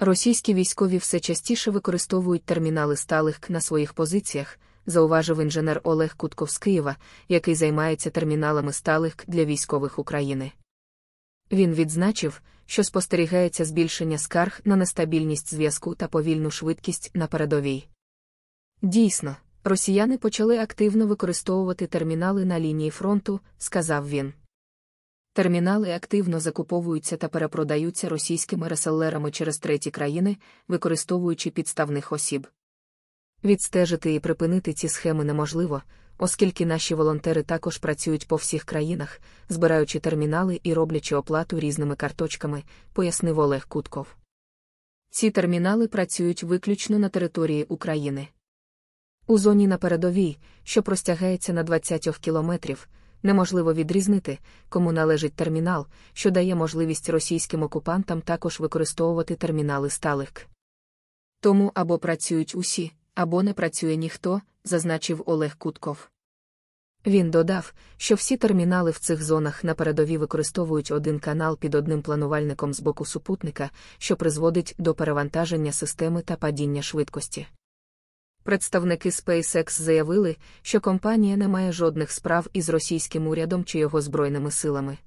Російські військові все частіше використовують термінали сталих на своїх позиціях, зауважив інженер Олег Кутков з Києва, який займається терміналами сталих для військових України. Він відзначив, що спостерігається збільшення скарг на нестабільність зв'язку та повільну швидкість на передовій. Дійсно, росіяни почали активно використовувати термінали на лінії фронту, сказав він. Термінали активно закуповуються та перепродаються російськими реселерами через треті країни, використовуючи підставних осіб. Відстежити і припинити ці схеми неможливо, оскільки наші волонтери також працюють по всіх країнах, збираючи термінали і роблячи оплату різними карточками, пояснив Олег Кутков. Ці термінали працюють виключно на території України. У зоні на передовій, що простягається на 20 кілометрів неможливо відрізнити, кому належить термінал, що дає можливість російським окупантам також використовувати термінали сталик. Тому або працюють усі, або не працює ніхто, зазначив Олег Кутков. Він додав, що всі термінали в цих зонах на передові використовують один канал під одним планувальником з боку супутника, що призводить до перевантаження системи та падіння швидкості. Представники SpaceX заявили, що компанія не має жодних справ із російським урядом чи його збройними силами.